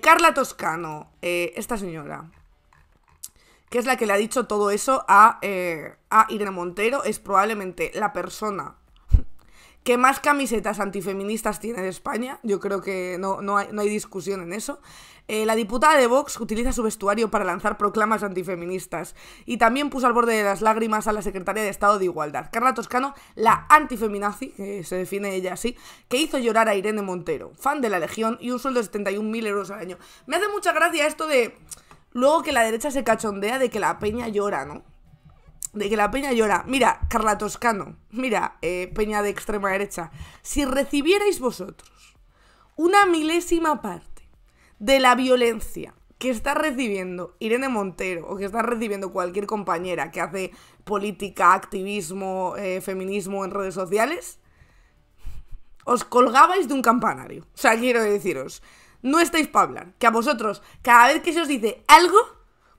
Carla Toscano, eh, esta señora, que es la que le ha dicho todo eso a, eh, a Irene Montero, es probablemente la persona ¿Qué más camisetas antifeministas tiene de España, yo creo que no, no, hay, discusión en eso. Eh, la diputada de Vox utiliza su vestuario para lanzar proclamas antifeministas y también puso al borde de las lágrimas a la secretaria de Estado de Igualdad, Carla Toscano, la antifeminazi, que se define ella así, que hizo llorar a Irene Montero, fan de la Legión y un sueldo de 71.000 euros al año. Me hace mucha gracia esto de luego que la derecha se cachondea de que la peña llora, ¿no? de que la peña llora. Mira, Carla Toscano, mira, eh, peña de extrema derecha, si recibierais vosotros una milésima parte de la violencia que está recibiendo Irene Montero o que está recibiendo cualquier compañera que hace política, activismo, eh, feminismo en redes sociales, os colgabais de un campanario. O sea, quiero deciros, no estáis para hablar, que a vosotros cada vez que se os dice algo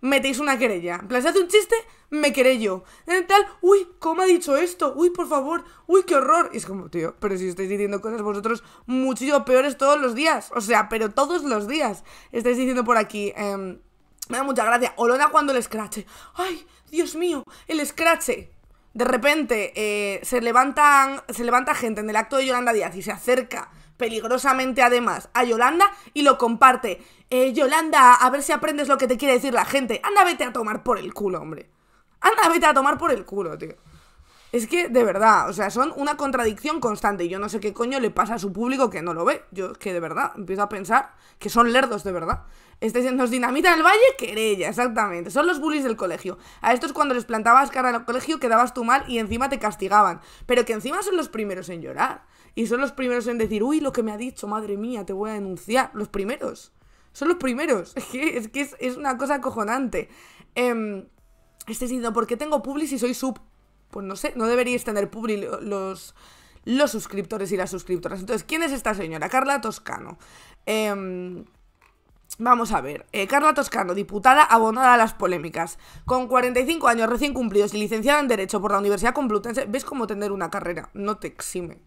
metéis una querella. En plan, hace un chiste, me querello. Tal, uy, ¿cómo ha dicho esto? Uy, por favor, uy, qué horror. Y es como, tío, pero si estáis diciendo cosas vosotros muchísimo peores todos los días. O sea, pero todos los días. Estáis diciendo por aquí, eh, me da mucha gracia. Olona cuando el scratch. Ay, Dios mío, el scratch. De repente eh, se, levantan, se levanta gente en el acto de Yolanda Díaz y se acerca peligrosamente además a Yolanda y lo comparte. Eh, Yolanda, a ver si aprendes lo que te quiere decir la gente. Anda, vete a tomar por el culo, hombre. Anda, vete a tomar por el culo, tío. Es que, de verdad, o sea, son una contradicción constante. Y Yo no sé qué coño le pasa a su público que no lo ve. Yo que, de verdad, empiezo a pensar que son lerdos, de verdad. Este nos dinamita el valle, querella, exactamente. Son los bullies del colegio. A estos cuando les plantabas cara al colegio quedabas tú mal y encima te castigaban. Pero que encima son los primeros en llorar. Y son los primeros en decir, uy, lo que me ha dicho, madre mía, te voy a denunciar. Los primeros. Son los primeros. Es que es, una cosa acojonante. Eh, este diciendo, ¿por qué tengo publi y soy sub? pues no sé, no deberíais tener publi los, los suscriptores y las suscriptoras. Entonces, ¿quién es esta señora? Carla Toscano. Em, vamos a ver, eh, Carla Toscano, diputada abonada a las polémicas, con 45 años recién cumplidos y licenciada en Derecho por la Universidad Complutense, ¿ves cómo tener una carrera? No te exime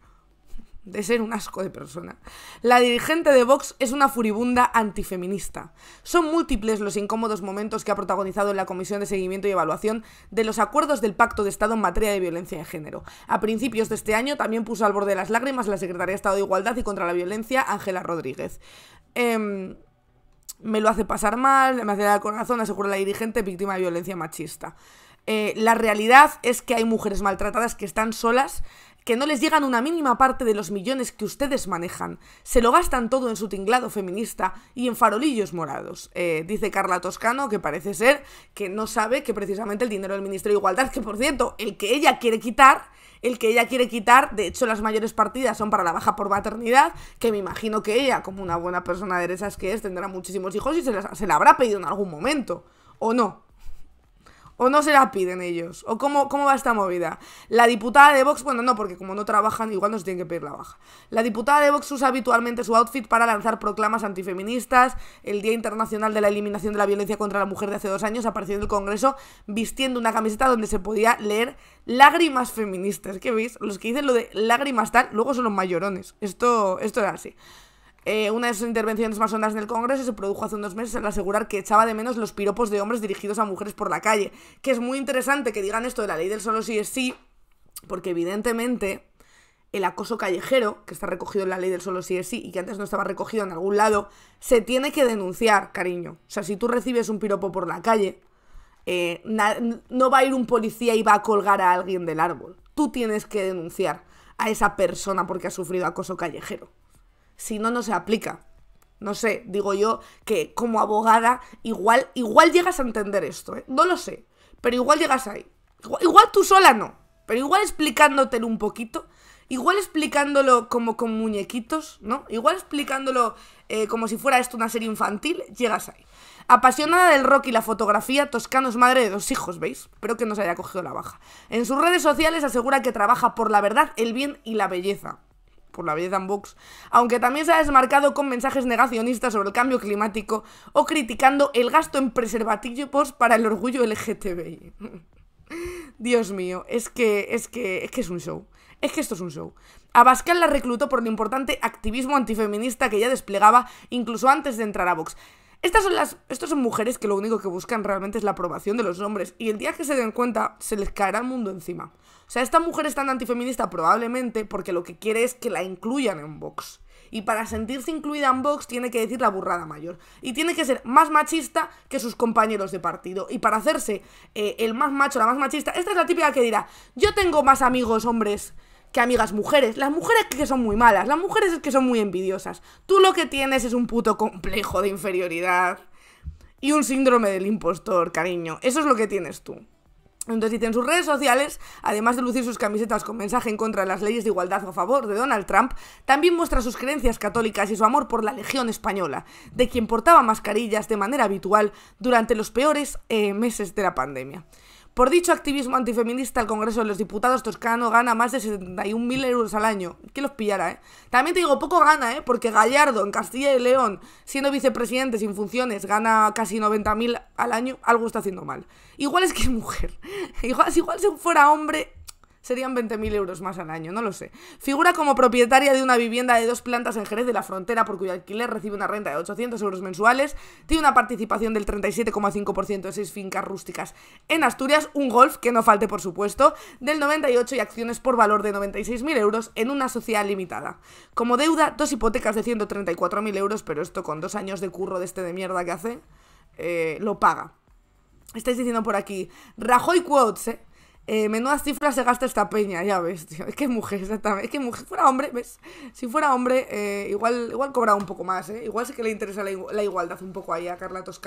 de ser un asco de persona. La dirigente de Vox es una furibunda antifeminista. Son múltiples los incómodos momentos que ha protagonizado en la Comisión de Seguimiento y Evaluación de los acuerdos del Pacto de Estado en materia de violencia de género. A principios de este año también puso al borde de las lágrimas la secretaria de Estado de Igualdad y contra la Violencia, Ángela Rodríguez. Em, me lo hace pasar mal, me hace dar el corazón, asegura la dirigente víctima de violencia machista. Eh, la realidad es que hay mujeres maltratadas que están solas que no les llegan una mínima parte de los millones que ustedes manejan. Se lo gastan todo en su tinglado feminista y en farolillos morados. Eh, dice Carla Toscano, que parece ser que no sabe que precisamente el dinero del Ministerio de Igualdad, que por cierto, el que ella quiere quitar, el que ella quiere quitar, de hecho las mayores partidas son para la baja por maternidad, que me imagino que ella, como una buena persona de derechas que es, tendrá muchísimos hijos y se, se la habrá pedido en algún momento, ¿o no? ¿O no se la piden ellos? ¿O cómo, cómo va esta movida? La diputada de Vox, bueno, no, porque como no trabajan, igual nos tienen que pedir la baja. La diputada de Vox usa habitualmente su outfit para lanzar proclamas antifeministas. El Día Internacional de la Eliminación de la Violencia contra la Mujer de hace dos años apareció en el Congreso vistiendo una camiseta donde se podía leer lágrimas feministas. ¿Qué veis? Los que dicen lo de lágrimas tal, luego son los mayorones. Esto, esto era así. Eh, una de sus intervenciones más hondas en el Congreso se produjo hace unos meses al asegurar que echaba de menos los piropos de hombres dirigidos a mujeres por la calle. Que es muy interesante que digan esto de la ley del solo sí es sí, porque evidentemente el acoso callejero, que está recogido en la ley del solo sí es sí y que antes no estaba recogido en algún lado, se tiene que denunciar, cariño. O sea, si tú recibes un piropo por la calle, eh, no va a ir un policía y va a colgar a alguien del árbol. Tú tienes que denunciar a esa persona porque ha sufrido acoso callejero si no, no se aplica. No sé, digo yo que como abogada igual, igual llegas a entender esto, ¿eh? no lo sé, pero igual llegas ahí. Igual, tú sola no, pero igual explicándotelo un poquito, igual explicándolo como con muñequitos, ¿no? Igual explicándolo eh, como si fuera esto una serie infantil, llegas ahí. Apasionada del rock y la fotografía, Toscano es madre de dos hijos, ¿veis? Espero que no se haya cogido la baja. En sus redes sociales asegura que trabaja por la verdad, el bien y la belleza por la vida en Vox, aunque también se ha desmarcado con mensajes negacionistas sobre el cambio climático o criticando el gasto en preservativos para el orgullo LGTBI. Dios mío, es que, es que, es que es un show. Es que esto es un show. Abascal la reclutó por el importante activismo antifeminista que ya desplegaba incluso antes de entrar a Vox. Estas son las, estas son mujeres que lo único que buscan realmente es la aprobación de los hombres y el día que se den cuenta se les caerá el mundo encima. O sea, esta mujer es tan antifeminista probablemente porque lo que quiere es que la incluyan en Vox. Y para sentirse incluida en Vox tiene que decir la burrada mayor. Y tiene que ser más machista que sus compañeros de partido. Y para hacerse eh, el más macho, la más machista, esta es la típica que dirá, yo tengo más amigos hombres que amigas mujeres. Las mujeres que son muy malas, las mujeres es que son muy envidiosas. Tú lo que tienes es un puto complejo de inferioridad y un síndrome del impostor, cariño. Eso es lo que tienes tú. Entonces dice, en sus redes sociales, además de lucir sus camisetas con mensaje en contra de las leyes de igualdad o a favor de Donald Trump, también muestra sus creencias católicas y su amor por la Legión Española, de quien portaba mascarillas de manera habitual durante los peores eh, meses de la pandemia. Por dicho activismo antifeminista, el Congreso de los Diputados toscano gana más de 71.000 euros al año. Que los pillara, ¿eh? También te digo, poco gana, ¿eh? Porque Gallardo, en Castilla y León, siendo vicepresidente sin funciones, gana casi 90.000 al año. Algo está haciendo mal. Igual es que es mujer. igual si fuera hombre, serían 20.000 euros más al año, no lo sé. Figura como propietaria de una vivienda de dos plantas en Jerez de la Frontera, por cuyo alquiler recibe una renta de 800 euros mensuales. Tiene una participación del 37,5% de seis fincas rústicas en Asturias, un golf, que no falte por supuesto, del 98 y acciones por valor de 96.000 euros en una sociedad limitada. Como deuda, dos hipotecas de 134.000 euros, pero esto con dos años de curro de este de mierda que hace, eh, lo paga. Estáis diciendo por aquí, Rajoy quotes, eh. Eh, menudas cifras se gasta esta peña, ya ves, tío. Es que mujer, exactamente. Es que mujer, si fuera hombre, ¿ves? Si fuera hombre, eh, igual, igual cobraba un poco más, ¿eh? Igual sí que le interesa la, igualdad un poco ahí a Carla Tosca